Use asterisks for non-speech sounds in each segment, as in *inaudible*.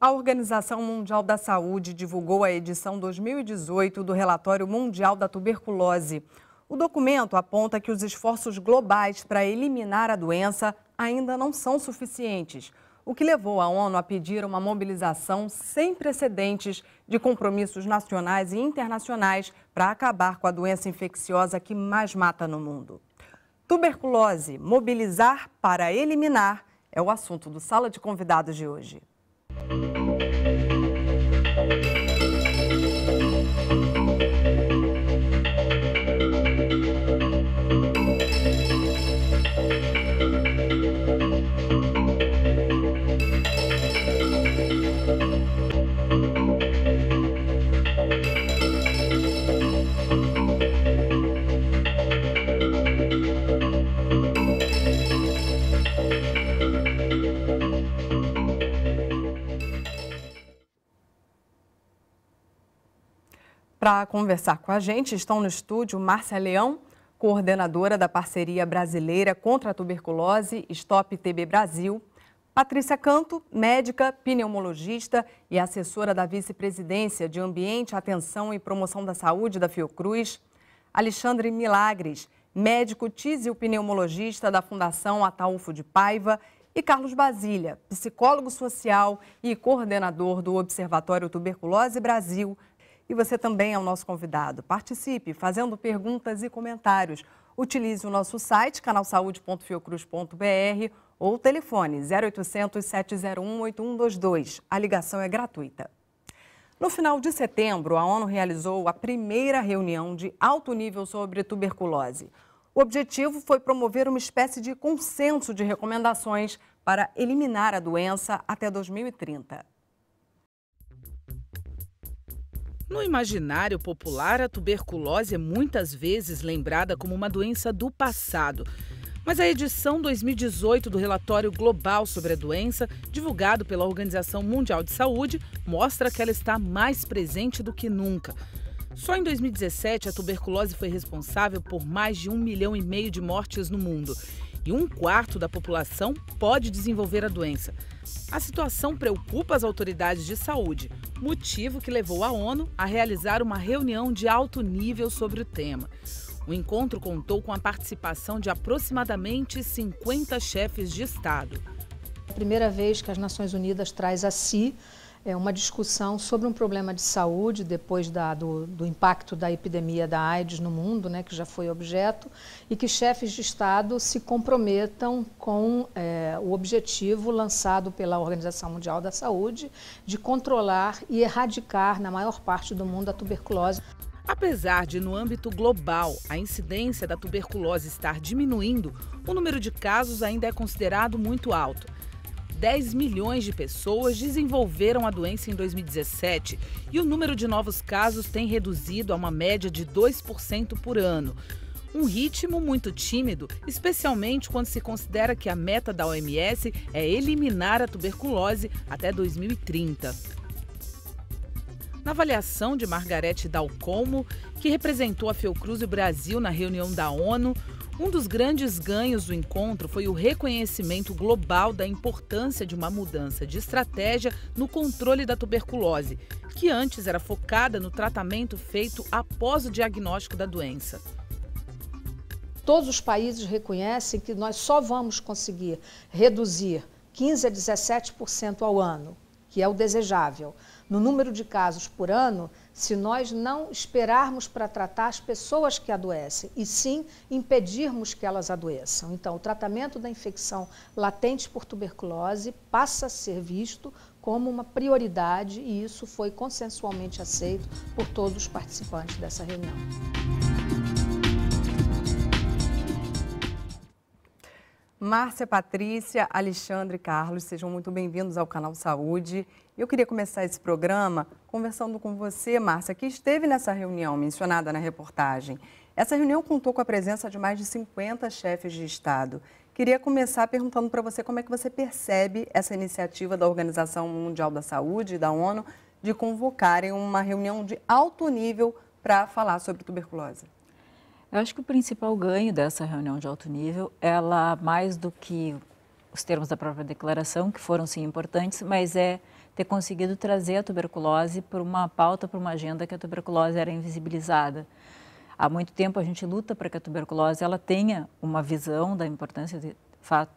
A Organização Mundial da Saúde divulgou a edição 2018 do Relatório Mundial da Tuberculose. O documento aponta que os esforços globais para eliminar a doença ainda não são suficientes, o que levou a ONU a pedir uma mobilização sem precedentes de compromissos nacionais e internacionais para acabar com a doença infecciosa que mais mata no mundo. Tuberculose, mobilizar para eliminar, é o assunto do Sala de Convidados de hoje. Thank you. Para conversar com a gente, estão no estúdio Márcia Leão, coordenadora da Parceria Brasileira contra a Tuberculose Stop TB Brasil, Patrícia Canto, médica, pneumologista e assessora da Vice-Presidência de Ambiente, Atenção e Promoção da Saúde da Fiocruz, Alexandre Milagres, médico tisiopneumologista da Fundação Ataúfo de Paiva e Carlos Basília, psicólogo social e coordenador do Observatório Tuberculose Brasil, e você também é o nosso convidado. Participe fazendo perguntas e comentários. Utilize o nosso site, canalsaude.fiocruz.br ou telefone 0800 701 8122. A ligação é gratuita. No final de setembro, a ONU realizou a primeira reunião de alto nível sobre tuberculose. O objetivo foi promover uma espécie de consenso de recomendações para eliminar a doença até 2030. No imaginário popular, a tuberculose é muitas vezes lembrada como uma doença do passado. Mas a edição 2018 do relatório global sobre a doença, divulgado pela Organização Mundial de Saúde, mostra que ela está mais presente do que nunca. Só em 2017, a tuberculose foi responsável por mais de um milhão e meio de mortes no mundo. E um quarto da população pode desenvolver a doença. A situação preocupa as autoridades de saúde, motivo que levou a ONU a realizar uma reunião de alto nível sobre o tema. O encontro contou com a participação de aproximadamente 50 chefes de Estado. É a primeira vez que as Nações Unidas traz a si é, uma discussão sobre um problema de saúde depois da, do, do, impacto da epidemia da AIDS no mundo, né, que já foi objeto, e que chefes de Estado se comprometam com é, o objetivo lançado pela Organização Mundial da Saúde de controlar e erradicar na maior parte do mundo a tuberculose. Apesar de, no âmbito global, a incidência da tuberculose estar diminuindo, o número de casos ainda é considerado muito alto. 10 milhões de pessoas desenvolveram a doença em 2017 e o número de novos casos tem reduzido a uma média de 2% por ano. Um ritmo muito tímido, especialmente quando se considera que a meta da OMS é eliminar a tuberculose até 2030. Na avaliação de Margarete Dalcomo, que representou a Fiocruz e o Brasil na reunião da ONU, um dos grandes ganhos do encontro foi o reconhecimento global da importância de uma mudança de estratégia no controle da tuberculose, que antes era focada no tratamento feito após o diagnóstico da doença todos os países reconhecem que nós só vamos conseguir reduzir 15 a 17% ao ano, que é o desejável no número de casos por ano se nós não esperarmos para tratar as pessoas que adoecem, e sim impedirmos que elas adoeçam. Então, o tratamento da infecção latente por tuberculose passa a ser visto como uma prioridade e isso foi consensualmente aceito por todos os participantes dessa reunião. Márcia, Patrícia, Alexandre e Carlos, sejam muito bem-vindos ao canal Saúde. Eu queria começar esse programa conversando com você, Márcia, que esteve nessa reunião mencionada na reportagem. Essa reunião contou com a presença de mais de 50 chefes de Estado. Queria começar perguntando para você como é que você percebe essa iniciativa da Organização Mundial da Saúde e da ONU de convocarem uma reunião de alto nível para falar sobre tuberculose. Eu acho que o principal ganho dessa reunião de alto nível, ela mais do que os termos da própria declaração, que foram sim importantes, mas é ter conseguido trazer a tuberculose para uma pauta, para uma agenda que a tuberculose era invisibilizada. Há muito tempo a gente luta para que a tuberculose ela tenha uma visão da importância de, fato,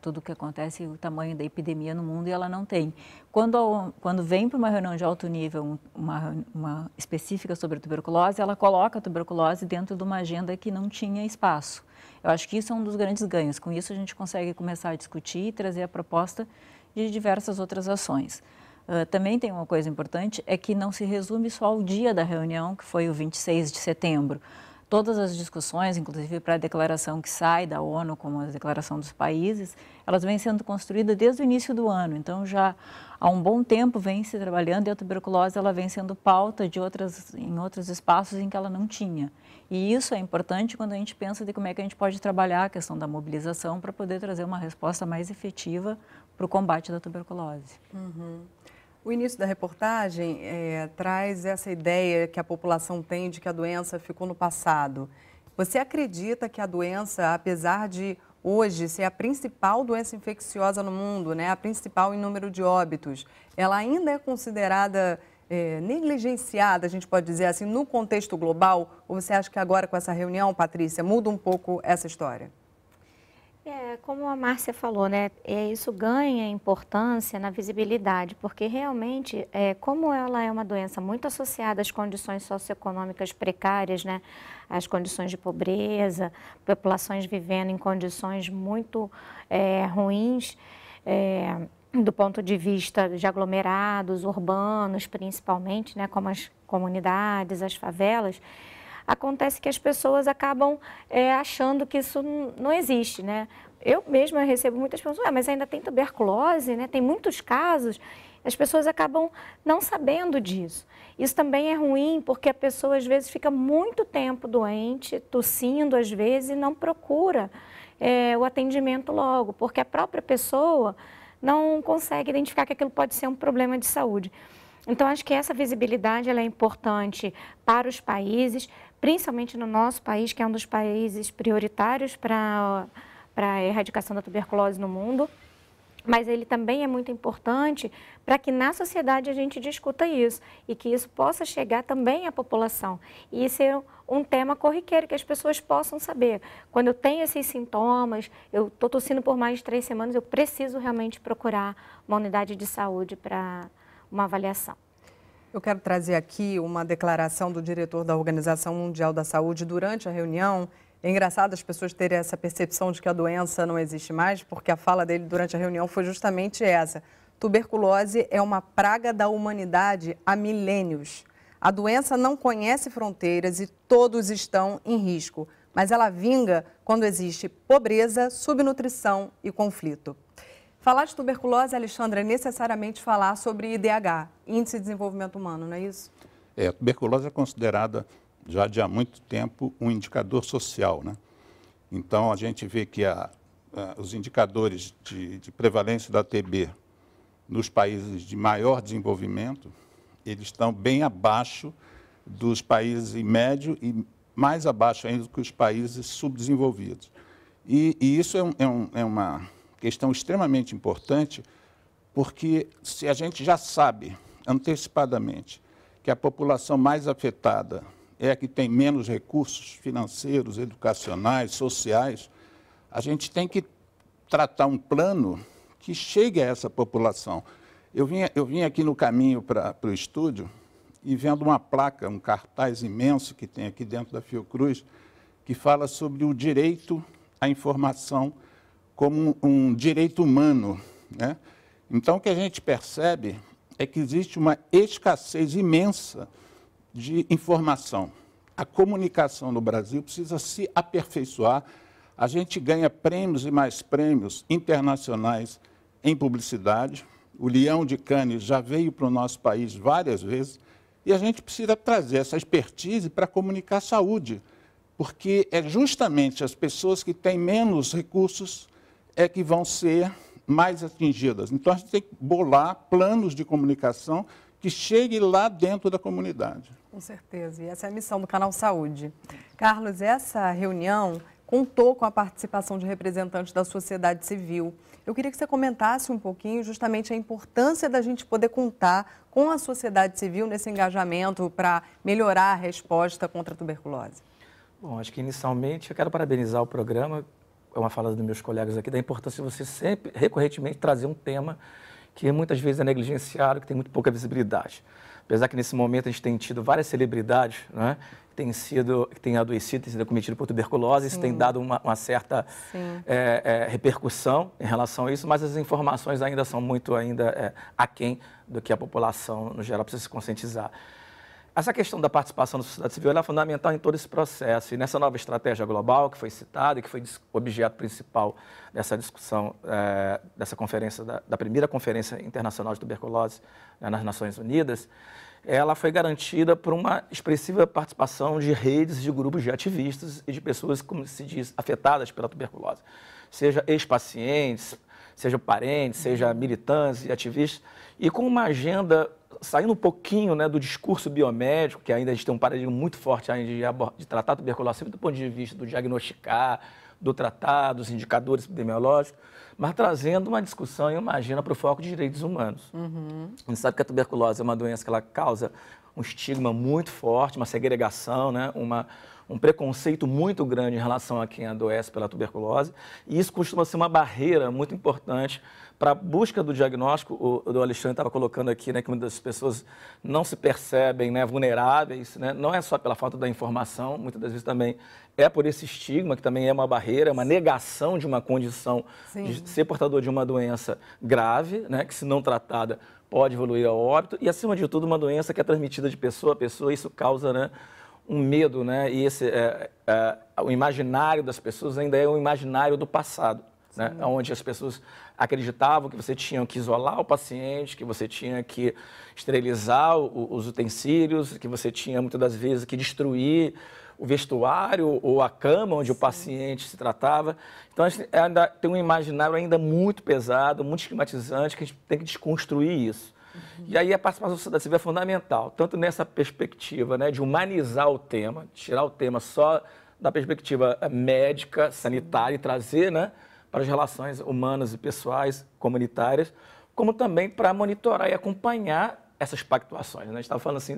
tudo o que acontece, o tamanho da epidemia no mundo e ela não tem. Quando, quando vem para uma reunião de alto nível, uma, uma específica sobre a tuberculose, ela coloca a tuberculose dentro de uma agenda que não tinha espaço. Eu acho que isso é um dos grandes ganhos. Com isso, a gente consegue começar a discutir e trazer a proposta de diversas outras ações. Uh, também tem uma coisa importante, é que não se resume só ao dia da reunião, que foi o 26 de setembro todas as discussões, inclusive para a declaração que sai da ONU, como a declaração dos países, elas vêm sendo construídas desde o início do ano. Então, já há um bom tempo vem se trabalhando e a tuberculose ela vem sendo pauta de outras, em outros espaços em que ela não tinha. E isso é importante quando a gente pensa de como é que a gente pode trabalhar a questão da mobilização para poder trazer uma resposta mais efetiva para o combate da tuberculose. Uhum. O início da reportagem é, traz essa ideia que a população tem de que a doença ficou no passado. Você acredita que a doença, apesar de hoje ser a principal doença infecciosa no mundo, né, a principal em número de óbitos, ela ainda é considerada é, negligenciada, a gente pode dizer assim, no contexto global? Ou você acha que agora com essa reunião, Patrícia, muda um pouco essa história? É, como a Márcia falou, né, é, isso ganha importância na visibilidade, porque realmente, é, como ela é uma doença muito associada às condições socioeconômicas precárias, né, às condições de pobreza, populações vivendo em condições muito é, ruins, é, do ponto de vista de aglomerados, urbanos, principalmente, né, como as comunidades, as favelas, acontece que as pessoas acabam é, achando que isso não existe, né? Eu mesma recebo muitas pessoas, ah, mas ainda tem tuberculose, né? Tem muitos casos. As pessoas acabam não sabendo disso. Isso também é ruim, porque a pessoa às vezes fica muito tempo doente, tossindo às vezes, e não procura é, o atendimento logo, porque a própria pessoa não consegue identificar que aquilo pode ser um problema de saúde. Então, acho que essa visibilidade ela é importante para os países, principalmente no nosso país, que é um dos países prioritários para a erradicação da tuberculose no mundo. Mas ele também é muito importante para que na sociedade a gente discuta isso e que isso possa chegar também à população. E ser é um tema corriqueiro que as pessoas possam saber. Quando eu tenho esses sintomas, eu estou tossindo por mais de três semanas, eu preciso realmente procurar uma unidade de saúde para uma avaliação. Eu quero trazer aqui uma declaração do diretor da Organização Mundial da Saúde durante a reunião. É engraçado as pessoas terem essa percepção de que a doença não existe mais, porque a fala dele durante a reunião foi justamente essa. Tuberculose é uma praga da humanidade há milênios. A doença não conhece fronteiras e todos estão em risco, mas ela vinga quando existe pobreza, subnutrição e conflito. Falar de tuberculose, Alexandra, é necessariamente falar sobre IDH, Índice de Desenvolvimento Humano, não é isso? É, a tuberculose é considerada já de há muito tempo um indicador social, né? Então a gente vê que a, a, os indicadores de, de prevalência da TB nos países de maior desenvolvimento, eles estão bem abaixo dos países em médio e mais abaixo ainda do que os países subdesenvolvidos. E, e isso é, um, é, um, é uma questão extremamente importante, porque se a gente já sabe antecipadamente que a população mais afetada é a que tem menos recursos financeiros, educacionais, sociais, a gente tem que tratar um plano que chegue a essa população. Eu vim, eu vim aqui no caminho para o estúdio e vendo uma placa, um cartaz imenso que tem aqui dentro da Fiocruz, que fala sobre o direito à informação como um direito humano. Né? Então, o que a gente percebe é que existe uma escassez imensa de informação. A comunicação no Brasil precisa se aperfeiçoar. A gente ganha prêmios e mais prêmios internacionais em publicidade. O Leão de Cannes já veio para o nosso país várias vezes. E a gente precisa trazer essa expertise para comunicar saúde, porque é justamente as pessoas que têm menos recursos é que vão ser mais atingidas. Então, a gente tem que bolar planos de comunicação que chegue lá dentro da comunidade. Com certeza, e essa é a missão do Canal Saúde. Carlos, essa reunião contou com a participação de representantes da sociedade civil. Eu queria que você comentasse um pouquinho justamente a importância da gente poder contar com a sociedade civil nesse engajamento para melhorar a resposta contra a tuberculose. Bom, acho que inicialmente eu quero parabenizar o programa é uma fala dos meus colegas aqui, da importância de você sempre, recorrentemente, trazer um tema que muitas vezes é negligenciado, que tem muito pouca visibilidade. Apesar que nesse momento a gente tem tido várias celebridades, né? Que têm sido, que têm adoecido, tem sido cometido por tuberculose, Sim. isso tem dado uma, uma certa é, é, repercussão em relação a isso, mas as informações ainda são muito ainda é, aquém do que a população, no geral, precisa se conscientizar. Essa questão da participação da sociedade civil é fundamental em todo esse processo. E nessa nova estratégia global que foi citada e que foi objeto principal dessa discussão, é, dessa conferência, da, da, primeira Conferência Internacional de Tuberculose né, nas Nações Unidas, ela foi garantida por uma expressiva participação de redes de grupos de ativistas e de pessoas, como se diz, afetadas pela tuberculose, seja ex-pacientes, seja parentes, seja militantes e ativistas e com uma agenda saindo um pouquinho né, do discurso biomédico, que ainda a gente tem um paradigma muito forte ainda de, de tratar a tuberculose, sempre do ponto de vista do diagnosticar, do tratar, dos indicadores epidemiológicos, mas trazendo uma discussão e uma agenda para o foco de direitos humanos. Uhum. A gente sabe que a tuberculose é uma doença que ela causa um estigma muito forte, uma segregação, né, uma, um preconceito muito grande em relação a quem adoece pela tuberculose, e isso costuma ser uma barreira muito importante para a busca do diagnóstico, o, o Alexandre estava colocando aqui né, que muitas pessoas não se percebem né, vulneráveis, né? não é só pela falta da informação, muitas das vezes também é por esse estigma, que também é uma barreira, é uma negação de uma condição Sim. de ser portador de uma doença grave, né, que se não tratada pode evoluir ao óbito, e acima de tudo uma doença que é transmitida de pessoa a pessoa, isso causa né, um medo, né? e esse, é, é, o imaginário das pessoas ainda é o imaginário do passado. Né, onde as pessoas acreditavam que você tinha que isolar o paciente, que você tinha que esterilizar o, os utensílios, que você tinha muitas das vezes que destruir o vestuário ou a cama onde Sim. o paciente se tratava. Então, a gente ainda tem um imaginário ainda muito pesado, muito estigmatizante, que a gente tem que desconstruir isso. Uhum. E aí a participação da sociedade civil é fundamental, tanto nessa perspectiva né, de humanizar o tema, tirar o tema só da perspectiva eh, médica, sanitária e trazer né, para as relações humanas e pessoais, comunitárias, como também para monitorar e acompanhar essas pactuações. Né? A gente estava falando assim,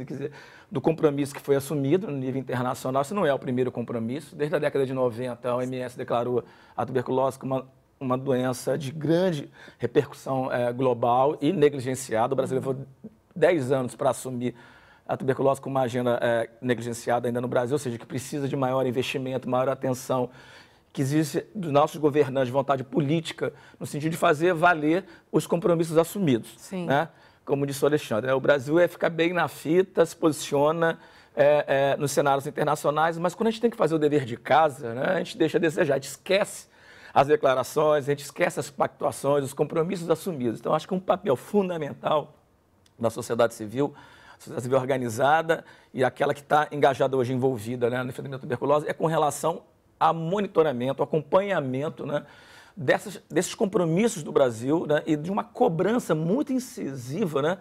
do compromisso que foi assumido no nível internacional, isso não é o primeiro compromisso. Desde a década de 90, a OMS declarou a tuberculose como uma, uma doença de grande repercussão é, global e negligenciada. O Brasil levou 10 anos para assumir a tuberculose como uma agenda é, negligenciada ainda no Brasil, ou seja, que precisa de maior investimento, maior atenção que existe dos nossos governantes vontade política no sentido de fazer valer os compromissos assumidos. Sim. Né? Como disse o Alexandre, né? o Brasil é ficar bem na fita, se posiciona é, é, nos cenários internacionais, mas quando a gente tem que fazer o dever de casa, né? a gente deixa a desejar, a gente esquece as declarações, a gente esquece as pactuações, os compromissos assumidos. Então, acho que um papel fundamental da sociedade civil sociedade civil organizada e aquela que está engajada hoje, envolvida né, no enfrentamento da tuberculose, é com relação a monitoramento, acompanhamento né, dessas, desses compromissos do Brasil né, e de uma cobrança muito incisiva né,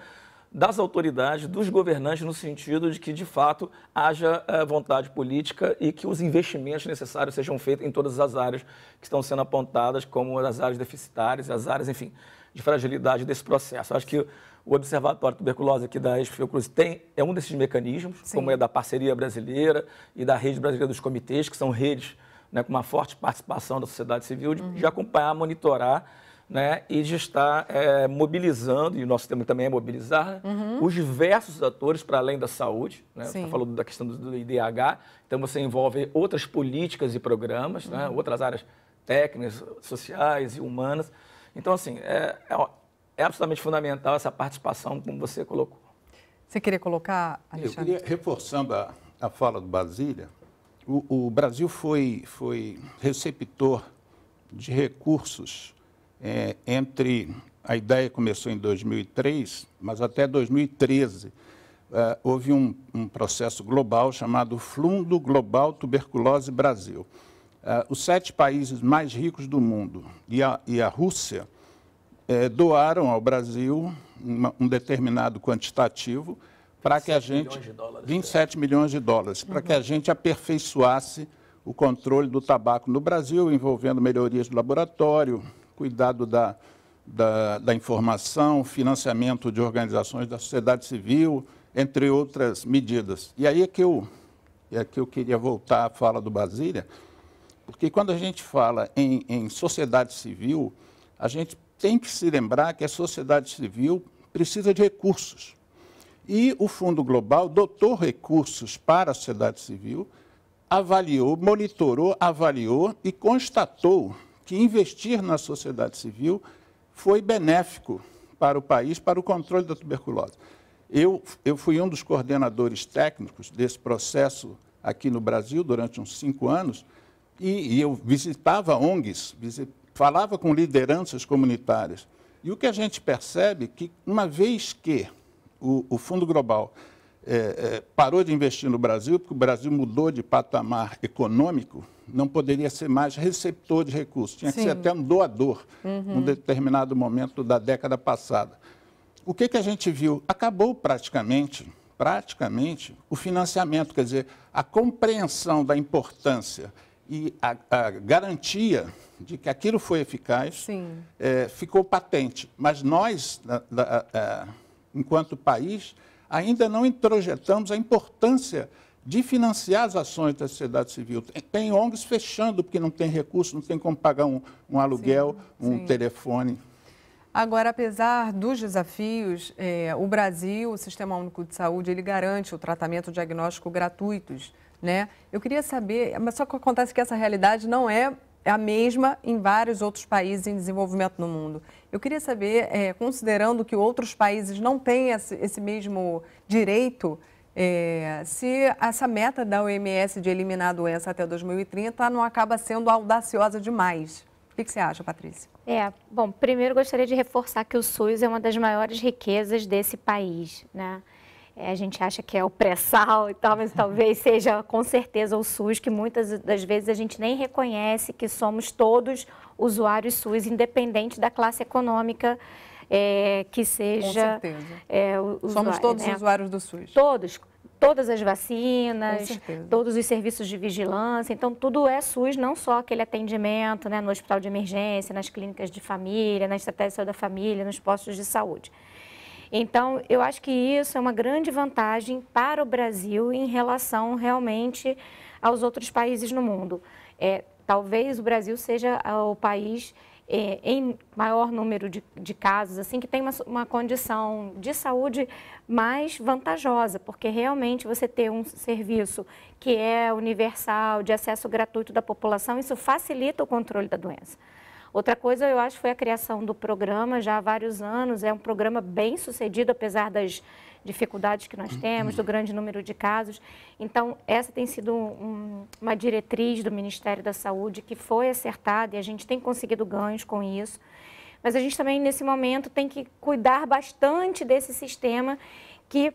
das autoridades, dos governantes, no sentido de que, de fato, haja eh, vontade política e que os investimentos necessários sejam feitos em todas as áreas que estão sendo apontadas como as áreas deficitárias, as áreas, enfim, de fragilidade desse processo. Acho que o Observatório de Tuberculose aqui da Ex-Fiocruz tem é um desses mecanismos, Sim. como é da parceria brasileira e da rede brasileira dos comitês, que são redes né, com uma forte participação da sociedade civil, de, uhum. de acompanhar, monitorar né, e de estar é, mobilizando, e o nosso tema também é mobilizar, né, uhum. os diversos atores para além da saúde. Né, você tá falou da questão do, do IDH, então você envolve outras políticas e programas, né, uhum. né, outras áreas técnicas, sociais e humanas. Então, assim, é, é, é, absolutamente fundamental essa participação, como você colocou. Você queria colocar, Alexandre? Eu queria, reforçando a, a fala do Basília, o, o Brasil foi, foi receptor de recursos é, entre. A ideia começou em 2003, mas até 2013 Uh, é, houve um, um, processo global chamado Fundo Global Tuberculose Brasil. Uh, os sete países mais ricos do mundo e a, e a Rússia é, doaram ao Brasil uma, um determinado quantitativo para que a gente milhões dólares, 27 milhões de dólares, para uhum. que a gente aperfeiçoasse o controle do tabaco no Brasil, envolvendo melhorias do laboratório, cuidado da, da, da informação, financiamento de organizações da sociedade civil, entre outras medidas. E aí é que eu, é que eu queria voltar à fala do Basília, porque quando a gente fala em, em sociedade civil, a gente tem que se lembrar que a sociedade civil precisa de recursos. E o Fundo Global dotou recursos para a sociedade civil, avaliou, monitorou, avaliou e constatou que investir na sociedade civil foi benéfico para o país, para o controle da tuberculose. Eu, eu fui um dos coordenadores técnicos desse processo aqui no Brasil durante uns cinco anos e, e eu visitava ONGs, visit, falava com lideranças comunitárias. E o que a gente percebe é que, uma vez que o, o Fundo Global é, é, parou de investir no Brasil, porque o Brasil mudou de patamar econômico, não poderia ser mais receptor de recursos, tinha Sim. que ser até um doador, uhum. num determinado momento da década passada. O que, que a gente viu? Acabou praticamente, praticamente, o financiamento, quer dizer, a compreensão da importância e a, a garantia de que aquilo foi eficaz é, ficou patente. Mas nós, da, da enquanto país, ainda não introjetamos a importância de financiar as ações da sociedade civil. Tem ONGs fechando porque não tem recurso, não tem como pagar um, um aluguel, sim, um sim. telefone. Agora, apesar dos desafios, é, o Brasil, o Sistema Único de Saúde, ele garante o tratamento diagnóstico gratuitos, né? Eu queria saber, mas só que acontece que essa realidade não é é a mesma em vários outros países em desenvolvimento no mundo. Eu queria saber, é, considerando que outros países não têm esse, esse mesmo direito, é, se essa meta da OMS de eliminar a doença até 2030 não acaba sendo audaciosa demais. O que, que você acha, Patrícia? É, bom, primeiro gostaria de reforçar que o SUS é uma das maiores riquezas desse país, né? É, a gente acha que é o pré-sal e tal, mas talvez *laughs* seja com certeza o SUS, que muitas das vezes a gente nem reconhece que somos todos usuários SUS, independente da classe econômica é, que seja. Com certeza. É, usuário, somos né? todos né? usuários do SUS. Todos. Todas as vacinas, todos os serviços de vigilância, então tudo é SUS, não só aquele atendimento né, no hospital de emergência, nas clínicas de família, na estratégia da família, nos postos de saúde. Então, eu acho que isso é uma grande vantagem para o Brasil em relação realmente aos outros países no mundo. É, talvez o Brasil seja ah, o país é, em maior número de, de, casos, assim, que tem uma, uma condição de saúde mais vantajosa, porque realmente você ter um serviço que é universal, de acesso gratuito da população, isso facilita o controle da doença. Outra coisa, eu acho, foi a criação do programa já há vários anos. É um programa bem sucedido, apesar das dificuldades que nós temos, do grande número de casos. Então, essa tem sido um, uma diretriz do Ministério da Saúde que foi acertada e a gente tem conseguido ganhos com isso. Mas a gente também, nesse momento, tem que cuidar bastante desse sistema que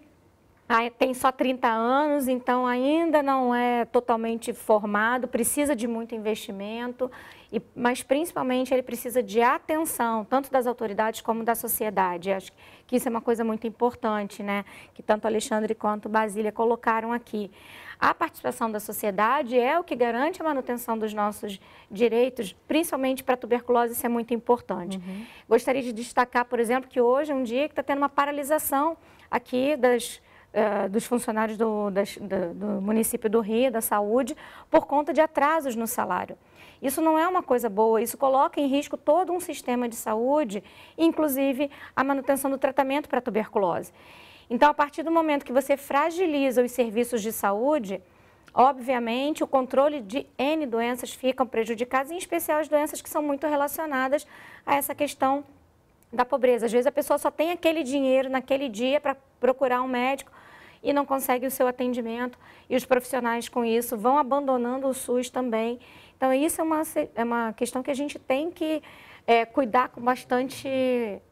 tem só 30 anos, então ainda não é totalmente formado, precisa de muito investimento, e, mas principalmente ele precisa de atenção, tanto das autoridades como da sociedade. Acho que isso é uma coisa muito importante, né? Que tanto Alexandre quanto Basília colocaram aqui. A participação da sociedade é o que garante a manutenção dos nossos direitos, principalmente para tuberculose, isso é muito importante. Uhum. Gostaria de destacar, por exemplo, que hoje é um dia que está tendo uma paralisação aqui das eh, dos funcionários do, das, do, do município do Rio, da saúde, por conta de atrasos no salário. Isso não é uma coisa boa, isso coloca em risco todo um sistema de saúde, inclusive a manutenção do tratamento para tuberculose. Então, a partir do momento que você fragiliza os serviços de saúde, obviamente o controle de N doenças ficam prejudicadas, em especial as doenças que são muito relacionadas a essa questão da pobreza. Às vezes a pessoa só tem aquele dinheiro naquele dia para procurar um médico e não consegue o seu atendimento, e os profissionais com isso vão abandonando o SUS também. Então, isso é uma, é uma questão que a gente tem que é, cuidar com bastante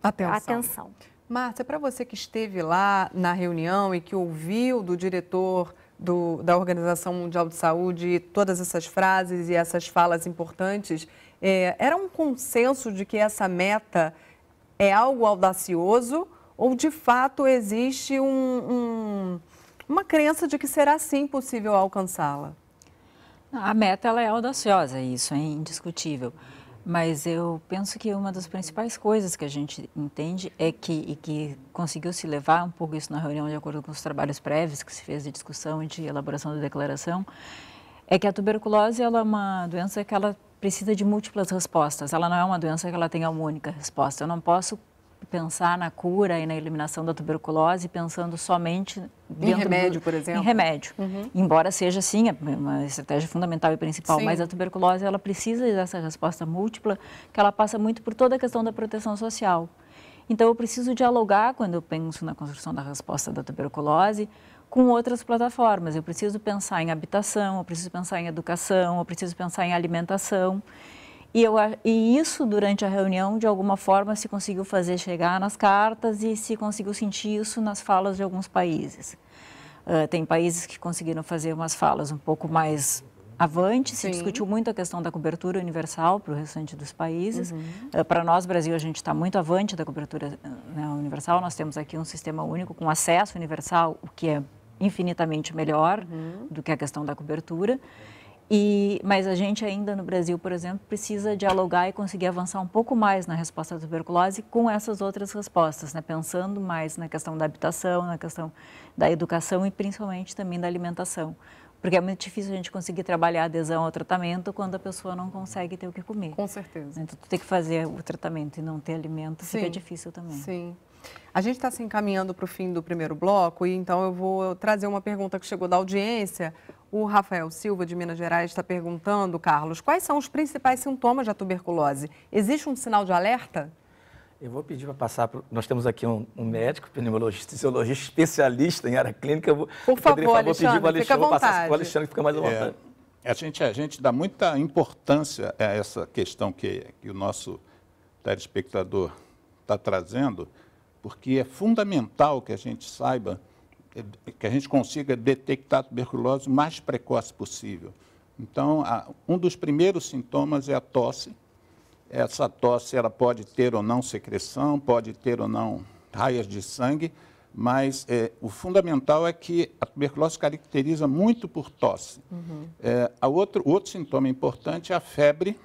atenção. atenção. Márcia, para você que esteve lá na reunião e que ouviu do diretor do, da Organização Mundial de Saúde todas essas frases e essas falas importantes, é, era um consenso de que essa meta é algo audacioso ou de fato existe um, um, uma crença de que será sim possível alcançá-la? A meta ela é audaciosa, isso é indiscutível. Mas eu penso que uma das principais coisas que a gente entende é que, e que conseguiu se levar um pouco isso na reunião, de acordo com os trabalhos prévios que se fez de discussão e de elaboração da declaração, é que a tuberculose ela é uma doença que ela precisa de múltiplas respostas. Ela não é uma doença que ela tenha uma única resposta. Eu não posso pensar na cura e na eliminação da tuberculose pensando somente em remédio, do, por exemplo. Em remédio. Uhum. Embora seja sim é uma estratégia fundamental e principal, sim. mas a tuberculose ela precisa dessa resposta múltipla, que ela passa muito por toda a questão da proteção social. Então eu preciso dialogar quando eu penso na construção da resposta da tuberculose com outras plataformas. Eu preciso pensar em habitação, eu preciso pensar em educação, eu preciso pensar em alimentação. E, eu, e isso, durante a reunião, de alguma forma, se conseguiu fazer chegar nas cartas e se conseguiu sentir isso nas falas de alguns países. Uh, tem países que conseguiram fazer umas falas um pouco mais avante, se Sim. discutiu muito a questão da cobertura universal para o restante dos países. Uhum. Uh, ah, para nós, Brasil, a gente está muito avante da cobertura né, universal. Nós temos aqui um sistema único com acesso universal, o que é infinitamente melhor uhum. do que a questão da cobertura. E, mas a gente ainda no Brasil, por exemplo, precisa dialogar e conseguir avançar um pouco mais na resposta à tuberculose com essas outras respostas, né? pensando mais na questão da habitação, na questão da educação e principalmente também da alimentação. Porque é muito difícil a gente conseguir trabalhar a adesão ao tratamento quando a pessoa não consegue ter o que comer. Com certeza. Então, tu tem que fazer o tratamento e não ter alimento sim, fica difícil também. Sim. A gente está se assim, encaminhando para o fim do primeiro bloco e então eu vou trazer uma pergunta que chegou da audiência. O Rafael Silva, de Minas Gerais, está perguntando, Carlos, quais são os principais sintomas da tuberculose? Existe um sinal de alerta? Eu vou pedir para passar. para. Nós temos aqui um, um médico, pneumologista, fisiologista, especialista em área clínica. Eu vou, Por favor, Rodrigo, Alexandre, vou pedir para o Alexandre, passar para o Alexandre, que fica mais à é, vontade. É, a, gente, a gente dá muita importância a essa questão que, que o nosso telespectador está trazendo, porque é fundamental que a gente saiba que a gente consiga detectar a tuberculose o mais precoce possível. Então, a, um dos primeiros sintomas é a tosse. Essa tosse ela pode ter ou não secreção, pode ter ou não raias de sangue, mas é, o fundamental é que a tuberculose caracteriza muito por tosse. Uhum. É, a outro, outro sintoma importante é a febre,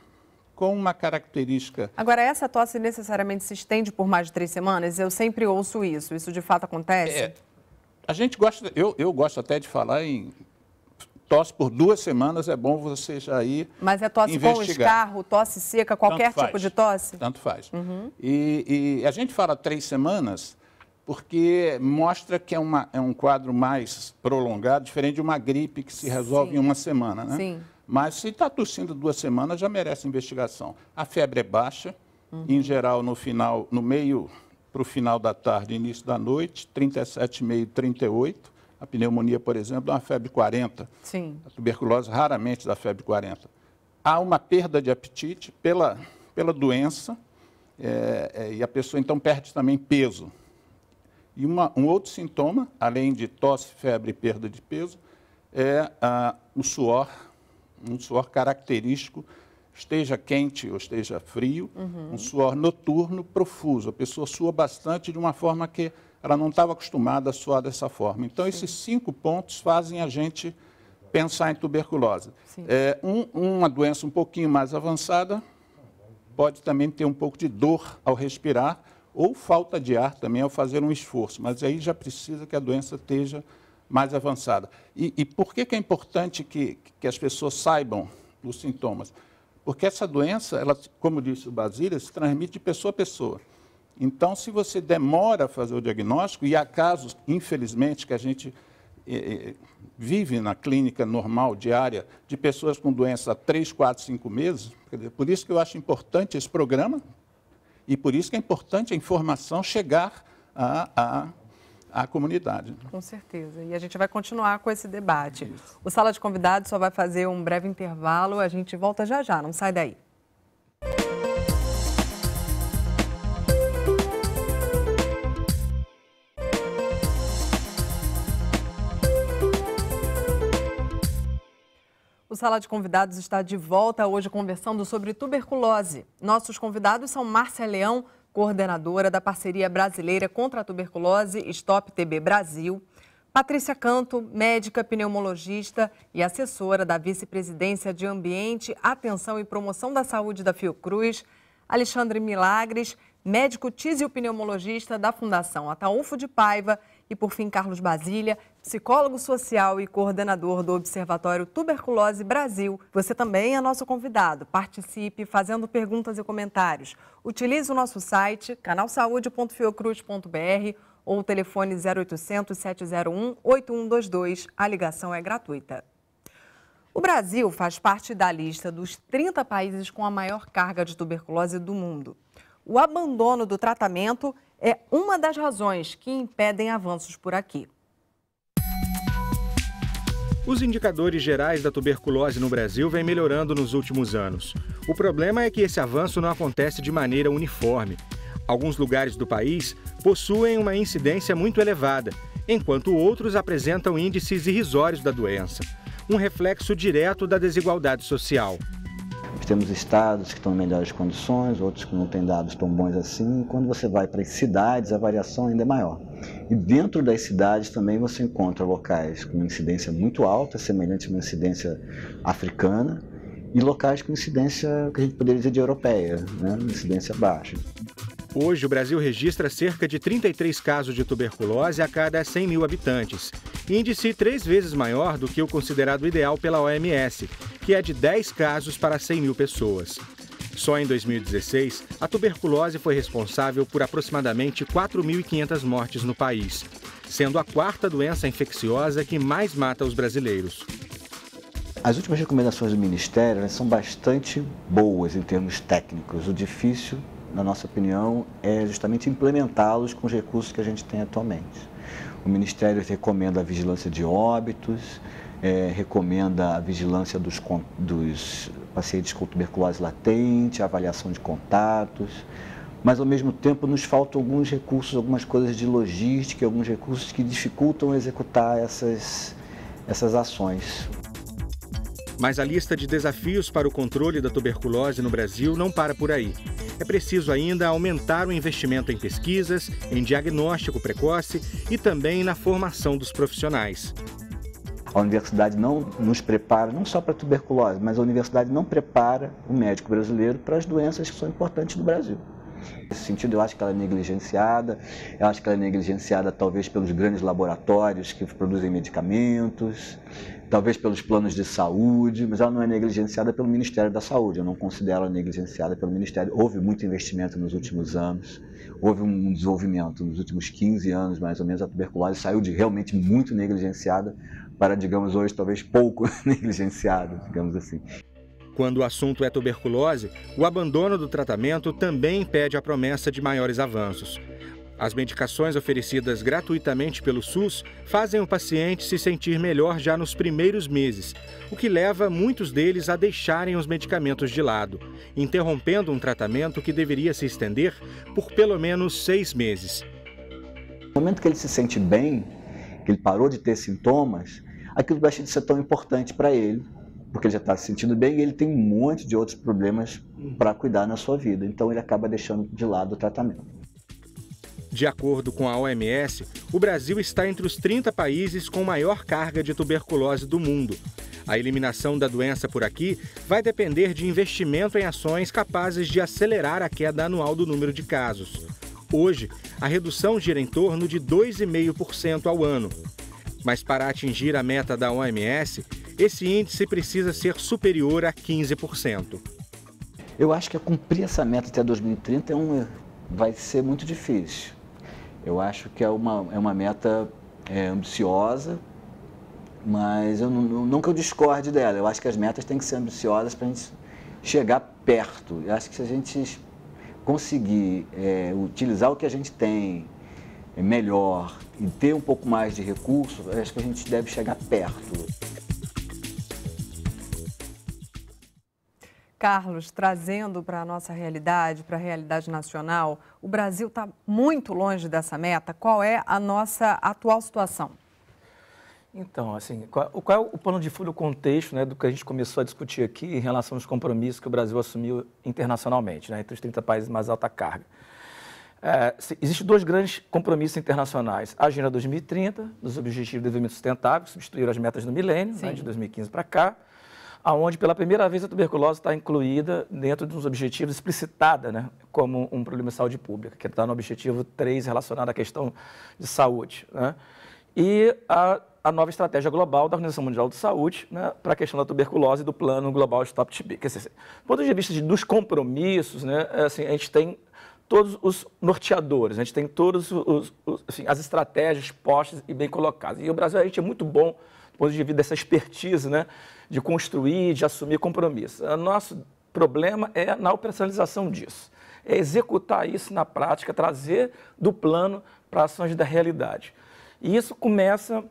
com uma característica. Agora, essa tosse necessariamente se estende por mais de três semanas? Eu sempre ouço isso. Isso de fato acontece? É, a gente gosta, eu, eu gosto até de falar em tosse por duas semanas, é bom você já ir Mas é tosse investigar. com escarro, tosse seca, qualquer tipo de tosse? Tanto faz. Uhum. E, e, a gente fala três semanas porque mostra que é, uma, é um quadro mais prolongado, diferente de uma gripe que se resolve Sim. em uma semana, né? Sim. Mas se está tossindo duas semanas, já merece investigação. A febre é baixa, uhum. em geral, no final, no meio para o final da tarde, início da noite, 37,5 e 38. A pneumonia, por exemplo, dá é uma febre 40. Sim. A tuberculose raramente dá febre 40. Há uma perda de apetite pela, pela doença é, é, e a pessoa então perde também peso. E uma, um outro sintoma, além de tosse, febre e perda de peso, é ah, o suor, um suor característico esteja quente ou esteja frio, uhum. um suor noturno profuso. A pessoa sua bastante de uma forma que ela não estava acostumada a suar dessa forma. Então, Sim. esses cinco pontos fazem a gente pensar em tuberculose. É, um, uma doença um pouquinho mais avançada pode também ter um pouco de dor ao respirar ou falta de ar também ao fazer um esforço, mas aí já precisa que a doença esteja mais avançada. E, e por que, que é importante que, que as pessoas saibam os sintomas? Porque essa doença, ela, como disse o Basílio, se transmite de pessoa a pessoa. Então, se você demora a fazer o diagnóstico, e há casos, infelizmente, que a gente eh, eh vive na clínica normal, diária, de pessoas com doença há três, quatro, cinco meses, por isso que eu acho importante esse programa, e por isso que é importante a informação chegar a, a à comunidade. Com certeza. E a gente vai continuar com esse debate. Isso. O Sala de Convidados só vai fazer um breve intervalo. A gente volta já já, não sai daí. O Sala de Convidados está de volta hoje conversando sobre tuberculose. Nossos convidados são Márcia Leão, coordenadora da Parceria Brasileira contra a Tuberculose Stop TB Brasil, Patrícia Canto, médica pneumologista e assessora da Vice-Presidência de Ambiente, Atenção e Promoção da Saúde da Fiocruz, Alexandre Milagres, médico tisiopneumologista da Fundação Ataúfo de Paiva e por fim, Carlos Basília, psicólogo social e coordenador do Observatório Tuberculose Brasil. Você também é nosso convidado. Participe fazendo perguntas e comentários. Utilize o nosso site canalsaude.fiocruz.br ou o telefone 0800 701 8122. A ligação é gratuita. O Brasil faz parte da lista dos 30 países com a maior carga de tuberculose do mundo. O abandono do tratamento é uma das razões que impedem avanços por aqui. Os indicadores gerais da tuberculose no Brasil vêm melhorando nos últimos anos. O problema é que esse avanço não acontece de maneira uniforme. Alguns lugares do país possuem uma incidência muito elevada, enquanto outros apresentam índices irrisórios da doença um reflexo direto da desigualdade social temos estados que estão em melhores condições, outros que não têm dados tão bons assim. Quando você vai para as cidades, a variação ainda é maior. E dentro das cidades também você encontra locais com incidência muito alta, semelhante a uma incidência africana, e locais com incidência que a gente poderia dizer de europeia, né? incidência baixa. Hoje, o Brasil registra cerca de 33 casos de tuberculose a cada 100 mil habitantes, índice três vezes maior do que o considerado ideal pela OMS, que é de 10 casos para 100 mil pessoas. Só em 2016, a tuberculose foi responsável por aproximadamente 4.500 mortes no país, sendo a quarta doença infecciosa que mais mata os brasileiros. As últimas recomendações do Ministério né, são bastante boas em termos técnicos. O difícil na nossa opinião, é justamente implementá-los com os recursos que a gente tem atualmente. O Ministério recomenda a vigilância de óbitos, é, recomenda a vigilância dos, dos pacientes com tuberculose latente, a avaliação de contatos, mas ao mesmo tempo nos faltam alguns recursos, algumas coisas de logística, alguns recursos que dificultam executar essas, essas ações. Mas a lista de desafios para o controle da tuberculose no Brasil não para por aí. É preciso ainda aumentar o investimento em pesquisas, em diagnóstico precoce e também na formação dos profissionais. A universidade não nos prepara, não só para tuberculose, mas a universidade não prepara o médico brasileiro para as doenças que são importantes do Brasil. Nesse sentido, eu acho que ela é negligenciada, eu acho que ela é negligenciada talvez pelos grandes laboratórios que produzem medicamentos, talvez pelos planos de saúde, mas ela não é negligenciada pelo Ministério da Saúde. Eu não considero ela negligenciada pelo Ministério. Houve muito investimento nos últimos anos, houve um desenvolvimento nos últimos 15 anos, mais ou menos, a tuberculose saiu de realmente muito negligenciada para, digamos, hoje talvez pouco *laughs* negligenciada, digamos assim. Quando o assunto é tuberculose, o abandono do tratamento também impede a promessa de maiores avanços. As medicações oferecidas gratuitamente pelo SUS fazem o paciente se sentir melhor já nos primeiros meses, o que leva muitos deles a deixarem os medicamentos de lado, interrompendo um tratamento que deveria se estender por pelo menos seis meses. No momento que ele se sente bem, que ele parou de ter sintomas, aquilo deixa de ser tão importante para ele, porque ele já está se sentindo bem e ele tem um monte de outros problemas para cuidar na sua vida, então ele acaba deixando de lado o tratamento. De acordo com a OMS, o Brasil está entre os 30 países com maior carga de tuberculose do mundo. A eliminação da doença por aqui vai depender de investimento em ações capazes de acelerar a queda anual do número de casos. Hoje, a redução gira em torno de 2,5% ao ano. Mas para atingir a meta da OMS, esse índice precisa ser superior a 15%. Eu acho que é cumprir essa meta até 2030 é um, vai ser muito difícil. Eu acho que é uma, é uma meta é, ambiciosa, mas eu nunca eu discorde dela. Eu acho que as metas têm que ser ambiciosas para a gente chegar perto. Eu acho que se a gente conseguir é, utilizar o que a gente tem é, melhor e ter um pouco mais de recurso, acho que a gente deve chegar perto. Carlos, trazendo para a nossa realidade, para a realidade nacional, o Brasil está muito longe dessa meta. Qual é a nossa atual situação? Então, assim, qual, qual, é o plano de fundo, o contexto né, do que a gente começou a discutir aqui em relação aos compromissos que o Brasil assumiu internacionalmente, né, entre os 30 países de mais alta carga? É, Existem dois grandes compromissos internacionais. A Agenda 2030, dos Objetivos de Desenvolvimento Sustentável, que substituíram as metas do milênio, né, de 2015 para cá, aonde pela primeira vez a tuberculose está incluída dentro dos objetivos, explicitada né, como um problema de saúde pública, que está no objetivo 3 relacionado à questão de saúde. Né? E a, a, nova estratégia global da Organização Mundial de Saúde né, para a questão da tuberculose e do plano global Stop TB. Quer dizer, do ponto de vista de, dos compromissos, né, é assim, a gente tem todos os norteadores, a gente tem todas assim, as estratégias postas e bem colocadas. E o Brasil, a gente é muito bom ponto de vista dessa expertise, né, de construir, de assumir compromissos. O nosso problema é na operacionalização disso, é executar isso na prática, trazer do plano para ações da realidade. E isso começa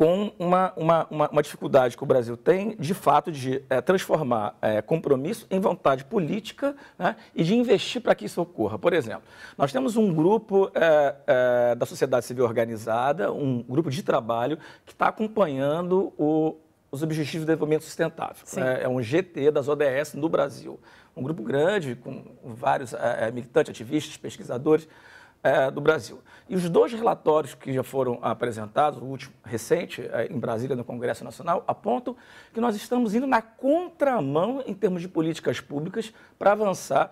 com uma, uma, uma, uma, dificuldade que o Brasil tem, de fato, de é, transformar é, compromisso em vontade política né, e de investir para que isso ocorra. Por exemplo, nós temos um grupo é, da sociedade civil organizada, um grupo de trabalho que está acompanhando o, os Objetivos de Desenvolvimento Sustentável. É, é, um GT das ODS no Brasil. Um grupo grande, com vários militantes, ativistas, pesquisadores é, do Brasil. E os dois relatórios que já foram apresentados, o último recente, é, em Brasília, no Congresso Nacional, apontam que nós estamos indo na contramão em termos de políticas públicas para avançar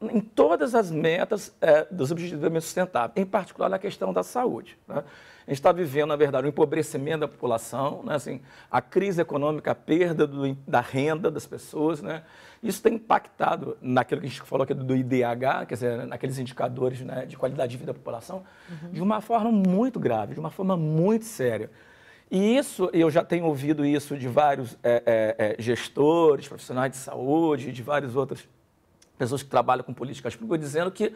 em todas as metas é, dos objetivos de desenvolvimento sustentável, em particular na questão da saúde. Né? A gente está vivendo, na verdade, o um empobrecimento da população, né? assim, a crise econômica, a perda do, da renda das pessoas. Né? Isso tem impactado naquilo que a gente falou aqui do IDH, quer dizer, naqueles indicadores né, de qualidade de vida da população, uhum. de uma forma muito grave, de uma forma muito séria. E isso, eu já tenho ouvido isso de vários é, é, é gestores, profissionais de saúde, de várias outras pessoas que trabalham com políticas públicas, dizendo que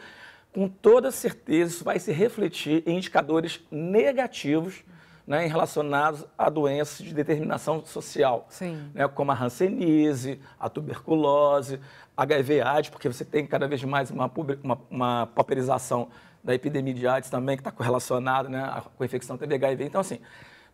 com toda certeza isso vai se refletir em indicadores negativos né, relacionados a doenças de determinação social, né, como a hanseníase, a tuberculose, HIV AIDS, porque você tem cada vez mais uma, uma, uma pauperização da epidemia de AIDS também, que está correlacionada né, com a infecção TB HIV. Então, assim,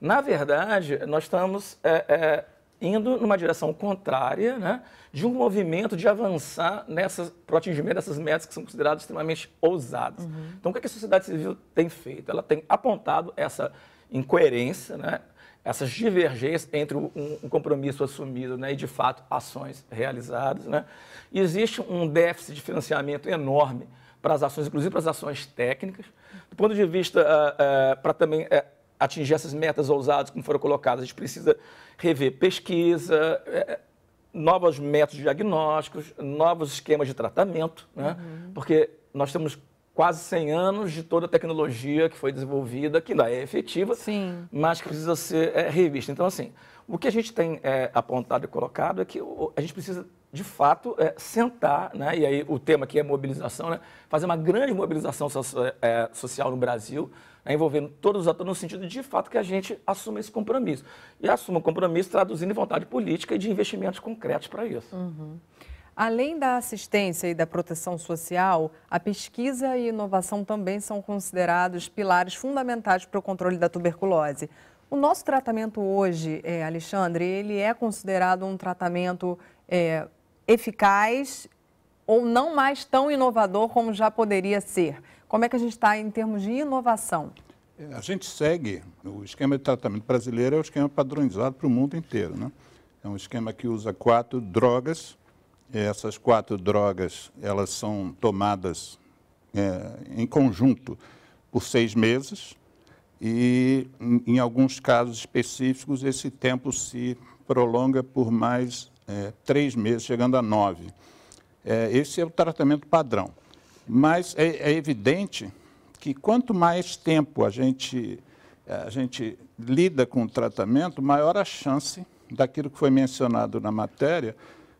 na verdade, nós estamos é, é, indo numa direção contrária né, de um movimento de avançar nessas, para o atingimento dessas metas que são consideradas extremamente ousadas. Uhum. Então, o que, é que a sociedade civil tem feito? Ela tem apontado essa incoerência, né, essas divergências entre um, um compromisso assumido né, e, de fato, ações realizadas. Né? E existe um déficit de financiamento enorme para as ações, inclusive para as ações técnicas, do ponto de vista uh, ah, uh, ah, para também uh, atingir essas metas ousadas como foram colocadas. A gente precisa rever pesquisa, é, é, novos métodos diagnósticos, novos esquemas de tratamento, né? Uhum. porque nós temos quase 100 anos de toda a tecnologia que foi desenvolvida, que ainda é efetiva, Sim. mas que precisa ser é, revista. Então, assim, o que a gente tem é, apontado e colocado é que a gente precisa, de fato, é, sentar, né? e aí o tema aqui é mobilização, né? fazer uma grande mobilização é, social no Brasil, envolvendo todos os atores, no sentido de, de fato que a gente assuma esse compromisso. E assuma o compromisso traduzindo em vontade política e de investimentos concretos para isso. Uhum. Além da assistência e da proteção social, a pesquisa e inovação também são considerados pilares fundamentais para o controle da tuberculose. O nosso tratamento hoje, é, Alexandre, ele é considerado um tratamento é, eficaz ou não mais tão inovador como já poderia ser. Como é que a gente está em termos de inovação? A gente segue, o esquema de tratamento brasileiro é um esquema padronizado para o mundo inteiro. Né? É um esquema que usa quatro drogas, essas quatro drogas elas são tomadas é, em conjunto por seis meses e, em, alguns casos específicos, esse tempo se prolonga por mais é, três meses, chegando a nove. É, esse é o tratamento padrão. Mas é, é evidente que quanto mais tempo a gente, a gente lida com o tratamento, maior a chance daquilo que foi mencionado na matéria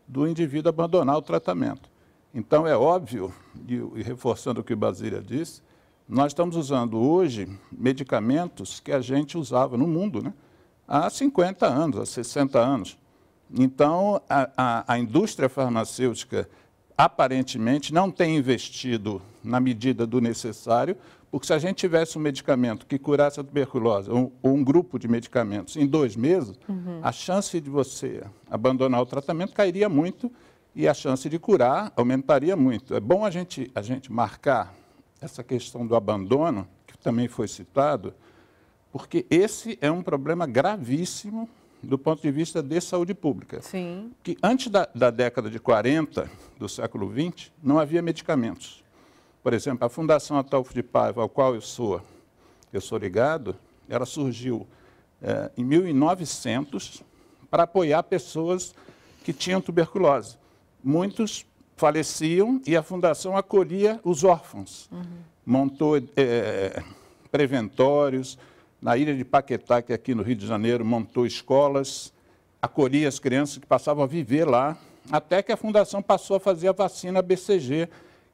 do indivíduo abandonar o tratamento. Então, é óbvio, e, reforçando o que o Basília disse, nós estamos usando hoje medicamentos que a gente usava no mundo né? há 50 anos, há 60 anos. Então, a, a, a indústria farmacêutica aparentemente, não tem investido na medida do necessário, porque se a gente tivesse um medicamento que curasse a tuberculose, ou um, um grupo de medicamentos, em dois meses, uhum. a chance de você abandonar o tratamento cairia muito e a chance de curar aumentaria muito. É bom a gente, a gente marcar essa questão do abandono, que também foi citado, porque esse é um problema gravíssimo do ponto de vista de saúde pública. Sim. Que antes da, da década de 40 do século 20 não havia medicamentos. Por exemplo, a Fundação Ataulfo de Paiva, ao qual eu sou, eu sou ligado, ela surgiu é, em 1900 para apoiar pessoas que tinham tuberculose. Muitos faleciam e a fundação acolhia os órfãos, uhum. montou é, preventórios, na ilha de Paquetá, que é aqui no Rio de Janeiro, montou escolas, acolhia as crianças que passavam a viver lá, até que a fundação passou a fazer a vacina BCG,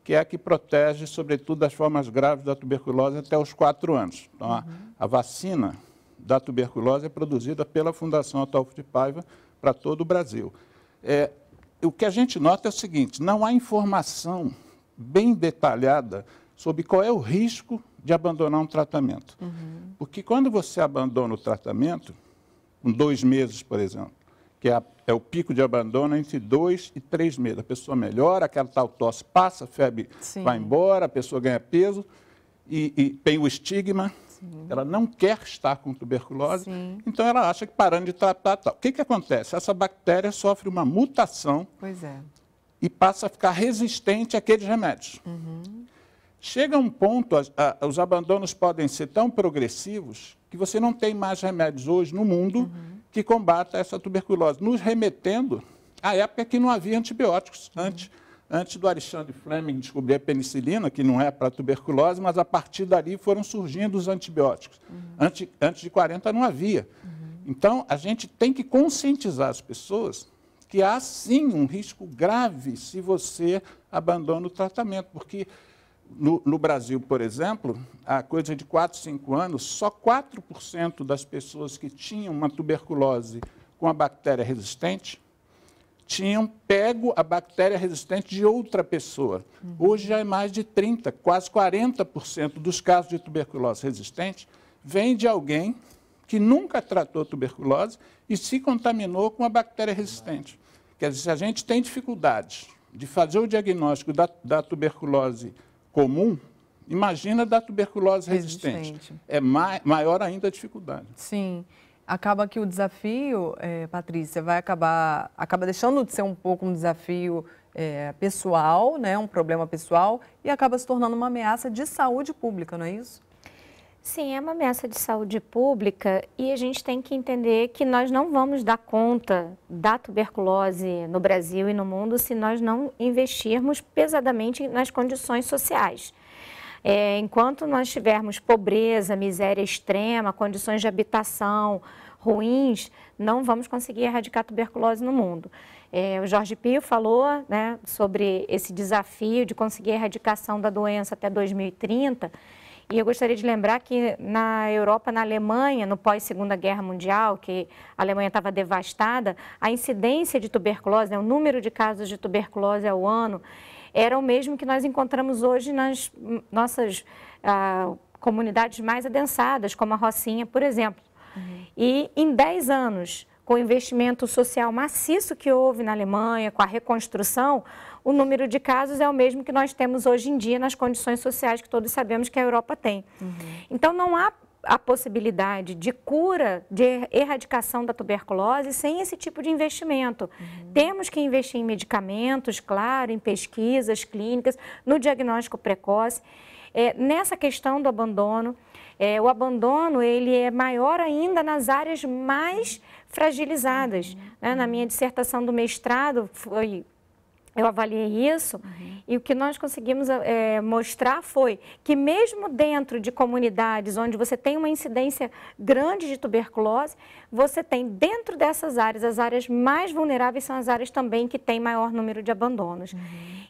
que é a que protege, sobretudo, das formas graves da tuberculose até os quatro anos. Então, uhum. a, a, vacina da tuberculose é produzida pela Fundação Ataulfo de Paiva para todo o Brasil. É, o que a gente nota é o seguinte, não há informação bem detalhada sobre qual é o risco de abandonar um tratamento. Uhum. Porque quando você abandona o tratamento, com dois meses, por exemplo, que é, a, é, o pico de abandono entre dois e três meses. A pessoa melhora, aquela tal tosse passa, a febre Sim. vai embora, a pessoa ganha peso e, e tem o estigma. Sim. Ela não quer estar com tuberculose, Sim. então ela acha que parando de tratar tal. O que, que acontece? Essa bactéria sofre uma mutação é. e passa a ficar resistente àqueles remédios. Uhum. Chega um ponto, a, a, os abandonos podem ser tão progressivos que você não tem mais remédios hoje no mundo uhum. que combata essa tuberculose, nos remetendo à época que não havia antibióticos uhum. antes antes do Alexandre Fleming descobrir a penicilina, que não é para tuberculose, mas a partir dali foram surgindo os antibióticos. Uhum. Antes, antes, de 40 não havia. Uhum. Então, a gente tem que conscientizar as pessoas que há sim um risco grave se você abandona o tratamento, porque no, no, Brasil, por exemplo, há coisa de 4, 5 anos, só 4% das pessoas que tinham uma tuberculose com a bactéria resistente tinham pego a bactéria resistente de outra pessoa. Uhum. Hoje já é mais de 30%, quase 40% dos casos de tuberculose resistente vem de alguém que nunca tratou tuberculose e se contaminou com a bactéria resistente. Quer dizer, se a gente tem dificuldade de fazer o diagnóstico da, da tuberculose resistente, comum, imagina da tuberculose resistente. resistente. É ma maior ainda a dificuldade. Sim. Acaba que o desafio, é, Patrícia, vai acabar acaba deixando de ser um pouco um desafio é, pessoal, né, um problema pessoal, e acaba se tornando uma ameaça de saúde pública, não é isso? Sim, é uma ameaça de saúde pública e a gente tem que entender que nós não vamos dar conta da tuberculose no Brasil e no mundo se nós não investirmos pesadamente nas condições sociais. É, enquanto nós tivermos pobreza, miséria extrema, condições de habitação ruins, não vamos conseguir erradicar tuberculose no mundo. É, o Jorge Pio falou né, sobre esse desafio de conseguir a erradicação da doença até 2030 e eu gostaria de lembrar que na Europa, na Alemanha, no pós-Segunda Guerra Mundial, que a Alemanha estava devastada, a incidência de tuberculose, né, o número de casos de tuberculose ao ano, era o mesmo que nós encontramos hoje nas nossas ah, comunidades mais adensadas, como a Rocinha, por exemplo. Uhum. E em 10 anos, com o investimento social maciço que houve na Alemanha, com a reconstrução, o número de casos é o mesmo que nós temos hoje em dia nas condições sociais que todos sabemos que a Europa tem. Uhum. Então, não há a possibilidade de cura, de erradicação da tuberculose sem esse tipo de investimento. Uhum. Temos que investir em medicamentos, claro, em pesquisas clínicas, no diagnóstico precoce. É, nessa questão do abandono, é, o abandono ele é maior ainda nas áreas mais fragilizadas. Uhum. Né? Na minha dissertação do mestrado, foi eu avaliei isso uhum. e o que nós conseguimos é, mostrar foi que, mesmo dentro de comunidades onde você tem uma incidência grande de tuberculose, você tem dentro dessas áreas, as áreas mais vulneráveis são as áreas também que têm maior número de abandonos. Uhum.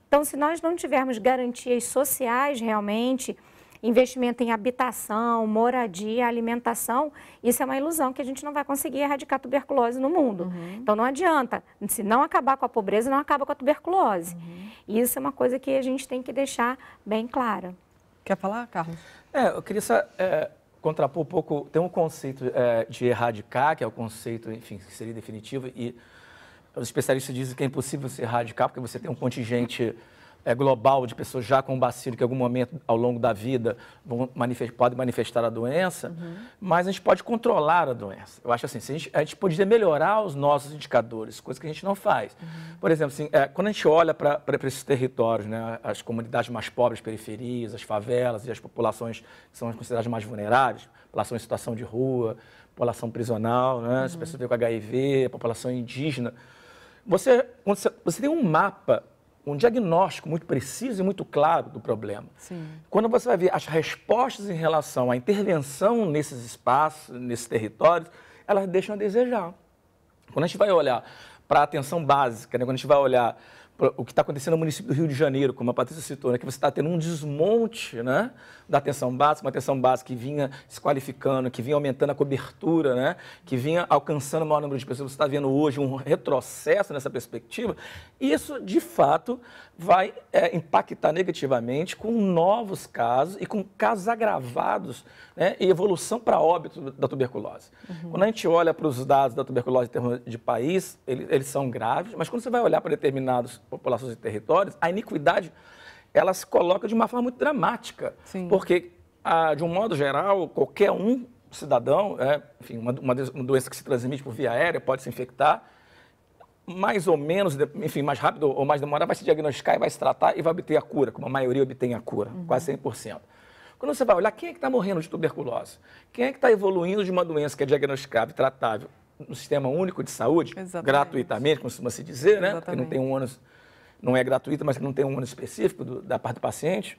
Então, se nós não tivermos garantias sociais realmente, investimento em habitação, moradia, alimentação, isso é uma ilusão que a gente não vai conseguir erradicar a tuberculose no mundo. Uhum. Então não adianta, se não acabar com a pobreza, não acaba com a tuberculose. Uhum. Isso é uma coisa que a gente tem que deixar bem clara. Quer falar, Carlos? É, eu queria só é, contrapor um pouco. Tem um conceito é, de erradicar, que é o conceito, enfim, que seria definitivo, e os especialistas dizem que é impossível se erradicar, porque você tem um contingente é, global de pessoas já com bacilo que em algum momento ao longo da vida vão manifest, podem manifestar a doença, uhum. mas a gente pode controlar a doença. Eu acho assim, a, gente, a gente poderia melhorar os nossos indicadores, coisa que a gente não faz. Uhum. Por exemplo, assim, é, quando a gente olha para esses territórios, né, as comunidades mais pobres, periferias, as favelas e as populações que são consideradas mais vulneráveis, população em situação de rua, população prisional, né, uhum. as pessoas com HIV, população indígena, você, você tem um mapa um diagnóstico muito preciso e muito claro do problema. Sim. Quando você vai ver as respostas em relação à intervenção nesses espaços, nesses territórios, elas deixam a desejar. Quando a gente vai olhar para a atenção básica, né? quando a gente vai olhar o que está acontecendo no município do Rio de Janeiro, como a Patrícia citou, né, que você está tendo um desmonte né, da atenção básica, uma atenção básica que vinha se qualificando, que vinha aumentando a cobertura, né, que vinha alcançando o maior número de pessoas. Você está vendo hoje um retrocesso nessa perspectiva. Isso, de fato, vai é, impactar negativamente com novos casos e com casos agravados né, e evolução para óbito da tuberculose. Uhum. Quando a gente olha para os dados da tuberculose em termos de país, eles, eles são graves, mas quando você vai olhar para determinadas populações e territórios, a iniquidade ela se coloca de uma forma muito dramática, Sim. porque, a, ah, de um modo geral, qualquer um cidadão, é, enfim, uma, uma doença que se transmite por via aérea pode se infectar, mais ou menos, enfim, mais rápido ou mais demorado, vai se diagnosticar e vai se tratar e vai obter a cura, como a maioria obtém a cura, uhum. quase 100%. Quando você vai olhar, quem é que está morrendo de tuberculose? Quem é que está evoluindo de uma doença que é diagnosticável e tratável no Sistema Único de Saúde, Exatamente. gratuitamente, costuma-se dizer, né? Exatamente. Porque não tem um ônus, não é gratuita, mas não tem um ônus específico do, da parte do paciente.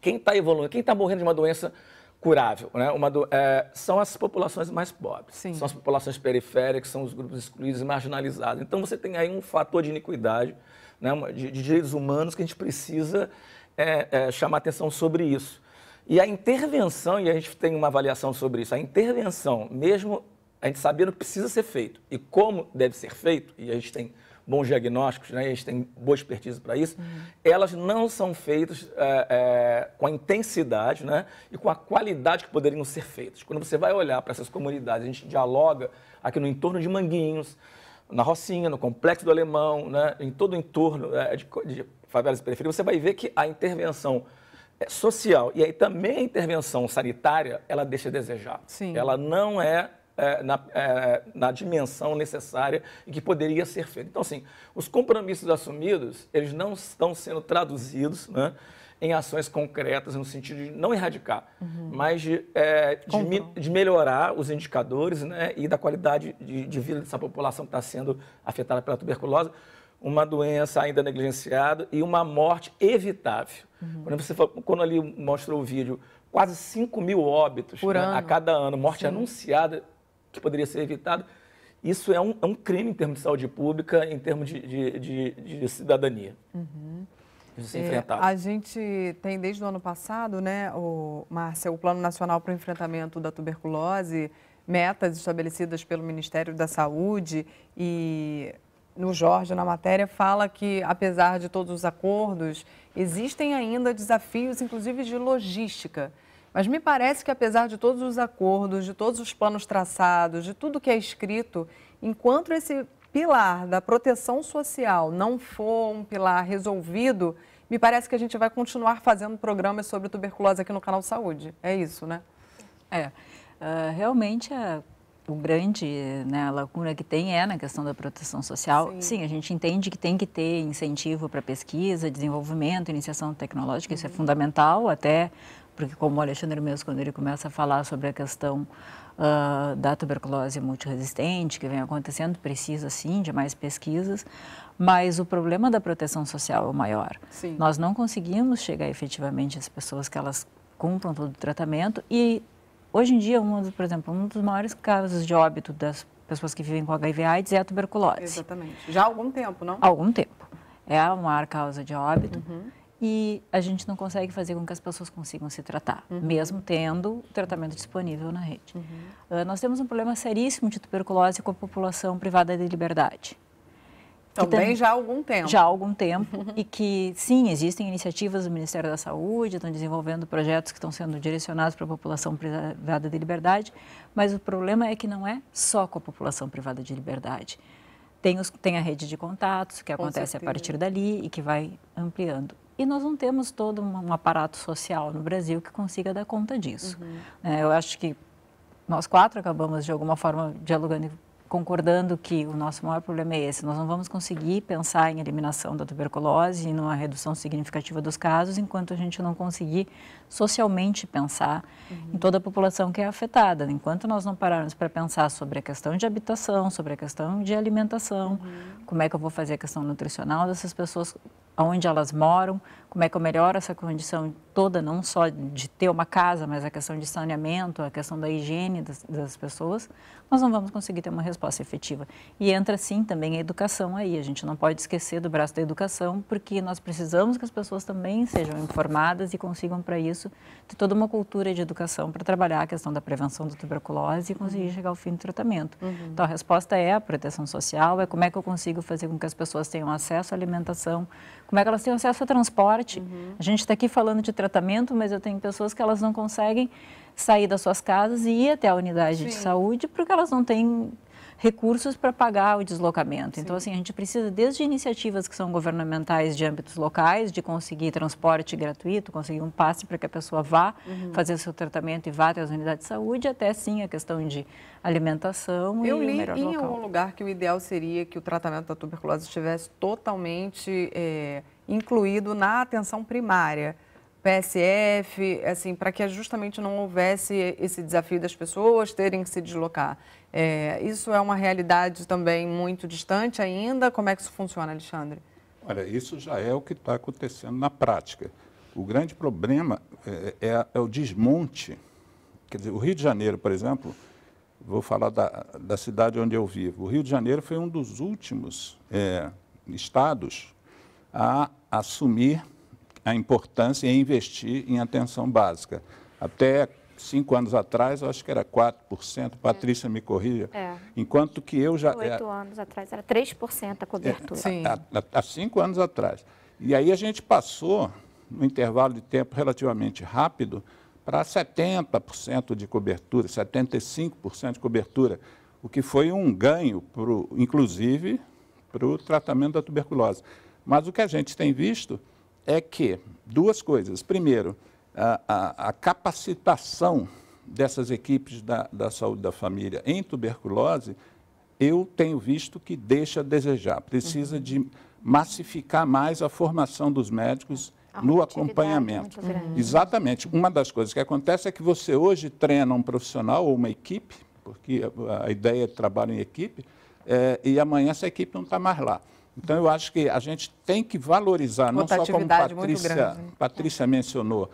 Quem está evoluindo, quem está morrendo de uma doença curável, né? Uma do, é, são as populações mais pobres, Sim. são as populações periféricas, são os grupos excluídos e marginalizados. Então você tem aí um fator de iniquidade, né? de, de direitos humanos que a gente precisa é, é, chamar atenção sobre isso. E a intervenção, e a gente tem uma avaliação sobre isso, a intervenção, mesmo a gente sabendo que precisa ser feito e como deve ser feito, e a gente tem bons diagnósticos, né, a gente tem boa expertise para isso, uhum. elas não são feitas é, é, com a intensidade né, e com a qualidade que poderiam ser feitas. Quando você vai olhar para essas comunidades, a gente dialoga aqui no entorno de Manguinhos, na Rocinha, no Complexo do Alemão, né, em todo o entorno é, de, de favelas e você vai ver que a intervenção é, social. E aí também a intervenção sanitária, ela deixa a desejar. Sim. Ela não é, é, na, é, na, dimensão necessária e que poderia ser feita. Então, assim, os compromissos assumidos, eles não estão sendo traduzidos né, em ações concretas, no sentido de não erradicar, uhum. mas de, é, de, de, melhorar os indicadores né, e da qualidade de, de vida dessa população que está sendo afetada pela tuberculose, uma doença ainda negligenciada e uma morte evitável. Uhum. Quando, você, quando ali mostrou o vídeo, quase 5 mil óbitos né, a cada ano, morte Sim. anunciada que poderia ser evitada, isso é um, é um, crime em termos de saúde pública, em termos de, de, de, de cidadania. Uhum. É, a gente tem desde o ano passado, né, o, Márcia, o Plano Nacional para o Enfrentamento da Tuberculose, metas estabelecidas pelo Ministério da Saúde e no Jorge, na matéria, fala que, apesar de todos os acordos, existem ainda desafios, inclusive de logística. Mas me parece que, apesar de todos os acordos, de todos os planos traçados, de tudo que é escrito, enquanto esse pilar da proteção social não for um pilar resolvido, me parece que a gente vai continuar fazendo programas sobre tuberculose aqui no Canal Saúde. É isso, né? É. Uh, realmente, a é, o grande né, lacuna que tem é na questão da proteção social. Sim, Sim a gente entende que tem que ter incentivo para pesquisa, desenvolvimento, iniciação tecnológica, uhum. isso é uhum. fundamental, até porque, como o Alexandre mesmo, quando ele começa a falar sobre a questão Uh, da tuberculose multiresistente que vem acontecendo, precisa sim de mais pesquisas, mas o problema da proteção social é o maior. Sim. Nós não conseguimos chegar efetivamente às pessoas que elas cumpram todo o tratamento e Hoje em dia, um dos, por exemplo, um dos maiores casos de óbito das pessoas que vivem com HIV/AIDS é a tuberculose. Exatamente. Já há algum tempo, não? Há algum tempo. É a maior causa de óbito. Uhum. E a gente não consegue fazer com que as pessoas consigam se tratar, uhum. mesmo tendo o tratamento disponível na rede. Uhum. Uh, nós temos um problema seríssimo de tuberculose com a população privada de liberdade. Também já há algum tempo. Já há algum tempo. *laughs* e que, sim, existem iniciativas do Ministério da Saúde, estão desenvolvendo projetos que estão sendo direcionados para a população privada de liberdade, mas o problema é que não é só com a população privada de liberdade. Tem, os, tem a rede de contatos, que com acontece certeza. a partir dali e que vai ampliando. E nós não temos todo um aparato social no Brasil que consiga dar conta disso. Uhum. É, eu acho que nós quatro acabamos, de alguma forma, dialogando concordando que o nosso maior problema é esse. Nós não vamos conseguir pensar em eliminação da tuberculose e numa redução significativa dos casos enquanto a gente não conseguir socialmente pensar uhum. em toda a população que é afetada. Enquanto nós não pararmos para pensar sobre a questão de habitação, sobre a questão de alimentação, uhum. como é que eu vou fazer a questão nutricional dessas pessoas, aonde elas moram, como é que eu melhoro essa condição toda, não só de ter uma casa, mas a questão de saneamento, a questão da higiene das, das pessoas, nós não vamos conseguir ter uma resposta efetiva. E entra, sim, também a educação aí. A gente não pode esquecer do braço da educação, porque nós precisamos que as pessoas também sejam informadas e consigam, para isso, ter toda uma cultura de educação para trabalhar a questão da prevenção da tuberculose e conseguir uhum. chegar ao fim do tratamento. Uhum. Então, a resposta é a proteção social, é como é que eu consigo fazer com que as pessoas tenham acesso à alimentação, como é que elas têm acesso a transporte. Uhum. A gente está aqui falando de tratamento, mas eu tenho pessoas que elas não conseguem sair das suas casas e ir até a unidade Sim. de saúde porque elas não têm recursos para pagar o deslocamento. Então, sim. Então, assim, a gente precisa desde iniciativas que são governamentais de âmbitos locais, de conseguir transporte gratuito, conseguir um passe para que a pessoa vá uhum. fazer o seu tratamento e vá até as unidades de saúde, até sim a questão de alimentação Eu e li o melhor em local. algum lugar que o ideal seria que o tratamento da tuberculose estivesse totalmente é, incluído na atenção primária. PSF, assim, para que justamente não houvesse esse desafio das pessoas terem que se deslocar. É, isso é uma realidade também muito distante ainda? Como é que isso funciona, Alexandre? Olha, isso já é o que está acontecendo na prática. O grande problema é, é, é, é, o desmonte. Quer dizer, o Rio de Janeiro, por exemplo, vou falar da, da cidade onde eu vivo. O Rio de Janeiro foi um dos últimos é, estados a assumir a importância e investir em atenção básica. Até cinco anos atrás, eu acho que era 4%, é. Patrícia me corria. É. Enquanto que eu já. Oito é, anos atrás, era 3% a cobertura. É, há cinco anos atrás. E aí a gente passou, num intervalo de tempo relativamente rápido, para 70% de cobertura, 75% de cobertura, o que foi um ganho, pro, inclusive, para o tratamento da tuberculose. Mas o que a gente tem visto é que duas coisas. Primeiro, a, a, a capacitação dessas equipes da, da saúde da família em tuberculose, eu tenho visto que deixa a desejar. Precisa uhum. de massificar mais a formação dos médicos a no é acompanhamento. Exatamente. Uma das coisas que acontece é que você hoje treina um profissional ou uma equipe, porque a ideia é trabalho em equipe, é, e amanhã essa equipe não está mais lá. Então, eu acho que a gente tem que valorizar, não só como Patrícia, grande, né? Patrícia mencionou,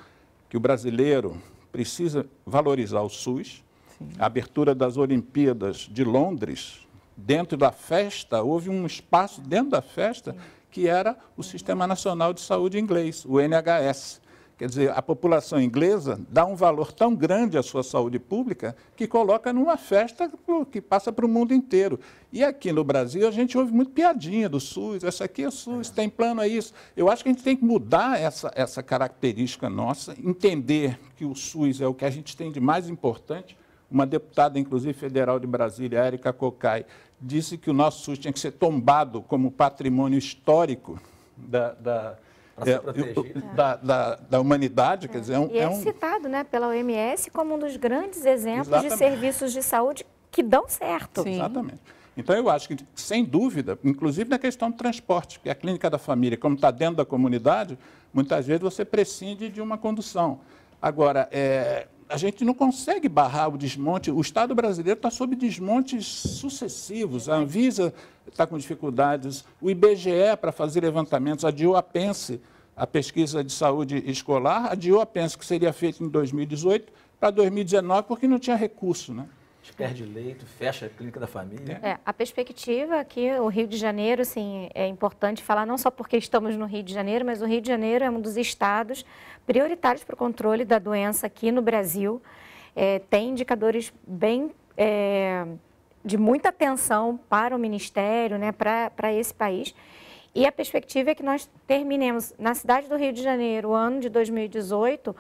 que o brasileiro precisa valorizar o SUS. Sim. A abertura das Olimpíadas de Londres, dentro da festa, houve um espaço dentro da festa Sim. que era o Sistema Nacional de Saúde Inglês, o NHS. Quer dizer, a população inglesa dá um valor tão grande à sua saúde pública que coloca numa festa que passa para o mundo inteiro. E aqui no Brasil a gente ouve muito piadinha do SUS, essa aqui é SUS, é. tem plano, é isso. Eu acho que a gente tem que mudar essa, essa característica nossa, entender que o SUS é o que a gente tem de mais importante. Uma deputada, inclusive federal de Brasília, Érica Cocai, disse que o nosso SUS tinha que ser tombado como patrimônio histórico da, da para é, se proteger. Da, da, da, humanidade, é. quer dizer, é um... E é, um... citado né, pela OMS como um dos grandes exemplos Exatamente. de serviços de saúde que dão certo. Sim. Exatamente. Então, eu acho que, sem dúvida, inclusive na questão do transporte, que a clínica da família, como está dentro da comunidade, muitas vezes você prescinde de uma condução. Agora, é, a gente não consegue barrar o desmonte. O Estado brasileiro está sob desmontes sucessivos. A Anvisa está com dificuldades. O IBGE, para fazer levantamentos, adiou a PENSE, a pesquisa de saúde escolar, adiou a PENSE, que seria feita em 2018, para 2019, porque não tinha recurso. Né? gente perde leito, fecha a clínica da família. É, a perspectiva aqui, o Rio de Janeiro, assim, é importante falar não só porque estamos no Rio de Janeiro, mas o Rio de Janeiro é um dos estados prioritários para o controle da doença aqui no Brasil. É, tem indicadores bem é, de muita atenção para o Ministério, né, para, para esse país. E a perspectiva é que nós terminemos na cidade do Rio de Janeiro, o ano de 2018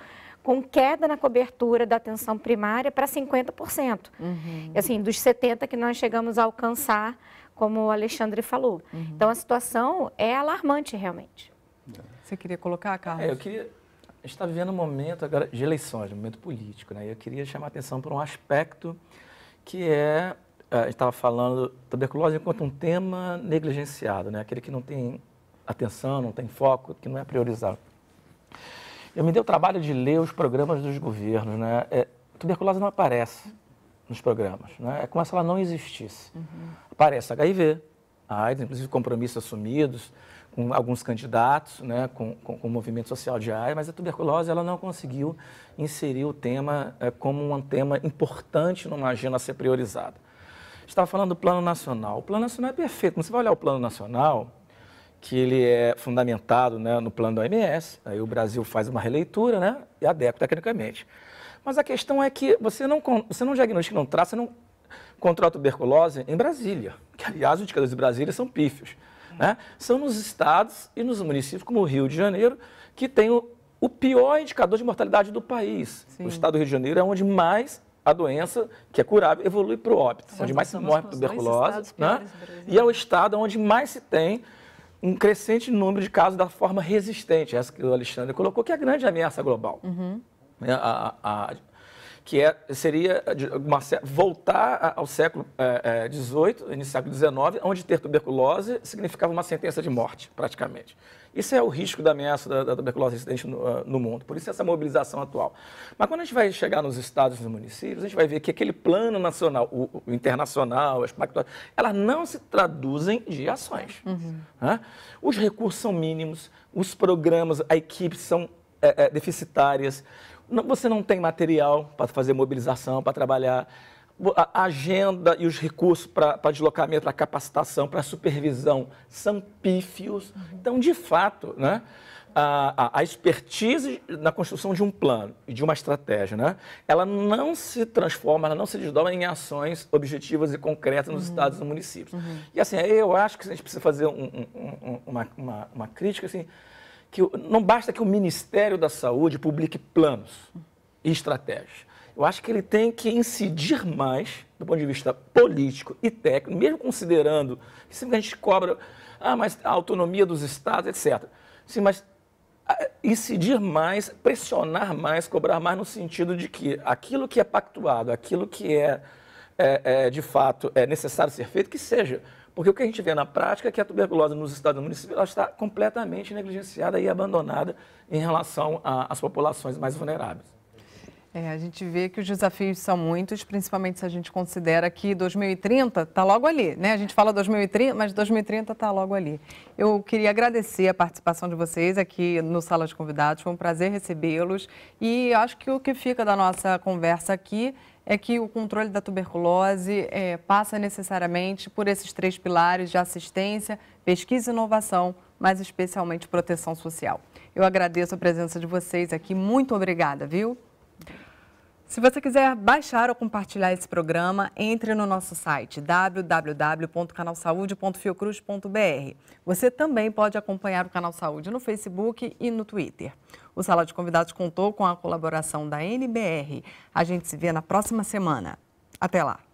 com queda na cobertura da atenção primária para 50%. Uhum. Assim, dos 70% que nós chegamos a alcançar, como o Alexandre falou. Uhum. Então, a situação é alarmante, realmente. Você queria colocar, Carlos? É, eu queria... A gente está vivendo um momento agora de eleições, um momento político, né? E eu queria chamar a atenção para um aspecto que é... A gente estava falando tuberculose enquanto um tema negligenciado, né? Aquele que não tem atenção, não tem foco, que não é priorizado. Eu me dei o trabalho de ler os programas dos governos, né? É, tuberculose não aparece nos programas, né? É como se ela não existisse. Uhum. Aparece HIV, AIDS, ah, inclusive compromissos assumidos com alguns candidatos, né? Com, com, com, o movimento social de AIDS, mas a tuberculose ela não conseguiu inserir o tema é, como um tema importante numa agenda a ser priorizada. Estava falando do Plano Nacional. O Plano Nacional é perfeito. Quando você vai olhar o Plano Nacional, que ele é fundamentado né, no plano da OMS, aí o Brasil faz uma releitura né, e adequa tecnicamente. Mas a questão é que você não, você não diagnostica, não traz, você não controla a tuberculose em Brasília, que aliás os indicadores de Brasília são pífios. Né? São nos estados e nos municípios, como o Rio de Janeiro, que tem o, o pior indicador de mortalidade do país. Sim. O estado do Rio de Janeiro é onde mais a doença, que é curável, evolui para o óbito, É onde mais se morre tuberculose. Né? E é o estado onde mais se tem um crescente número de casos da forma resistente, essa que o Alexandre colocou, que é a grande ameaça global. Uhum. Né? A, a, a, que é, seria uma, voltar ao século XVIII, é, é início do século XIX, onde ter tuberculose significava uma sentença de morte, praticamente. Isso é o risco da ameaça da, da tuberculose residente no, ah, no, mundo, por isso essa mobilização atual. Mas quando a gente vai chegar nos estados e nos municípios, a gente vai ver que aquele plano nacional, o, o internacional, as pactuais, elas não se traduzem de ações. Uhum. Né? Os recursos são mínimos, os programas, a equipe são é, é deficitárias, não, você não tem material para fazer mobilização, para trabalhar. A agenda e os recursos para deslocamento, para capacitação, para supervisão são pífios. Uhum. Então, de fato, né, a, a, a, expertise na construção de um plano e de uma estratégia, né, ela não se transforma, ela não se desdobra em ações objetivas e concretas nos uhum. estados e municípios. Uhum. E assim, eu acho que a gente precisa fazer um, um, um, uma, uma, uma, crítica assim, que não basta que o Ministério da Saúde publique planos e estratégias. Eu acho que ele tem que incidir mais do ponto de vista político e técnico, mesmo considerando que sempre a gente cobra ah, mas a autonomia dos estados, etc. Sim, mas ah, incidir mais, pressionar mais, cobrar mais no sentido de que aquilo que é pactuado, aquilo que é, é, é de fato é necessário ser feito, que seja porque o que a gente vê na prática é que a tuberculose nos estados e municípios está completamente negligenciada e abandonada em relação às populações mais vulneráveis. É, a gente vê que os desafios são muitos, principalmente se a gente considera que 2030 está logo ali, né? A gente fala 2030, mas 2030 está logo ali. Eu queria agradecer a participação de vocês aqui no Sala de Convidados, foi um prazer recebê-los e acho que o que fica da nossa conversa aqui é que o controle da tuberculose é, passa necessariamente por esses três pilares de assistência, pesquisa e inovação, mas especialmente proteção social. Eu agradeço a presença de vocês aqui. Muito obrigada, viu? Se você quiser baixar ou compartilhar esse programa, entre no nosso site www.canalsaude.fiocruz.br. Você também pode acompanhar o Canal Saúde no Facebook e no Twitter. O Sala de Convidados contou com a colaboração da NBR. A gente se vê na próxima semana. Até lá!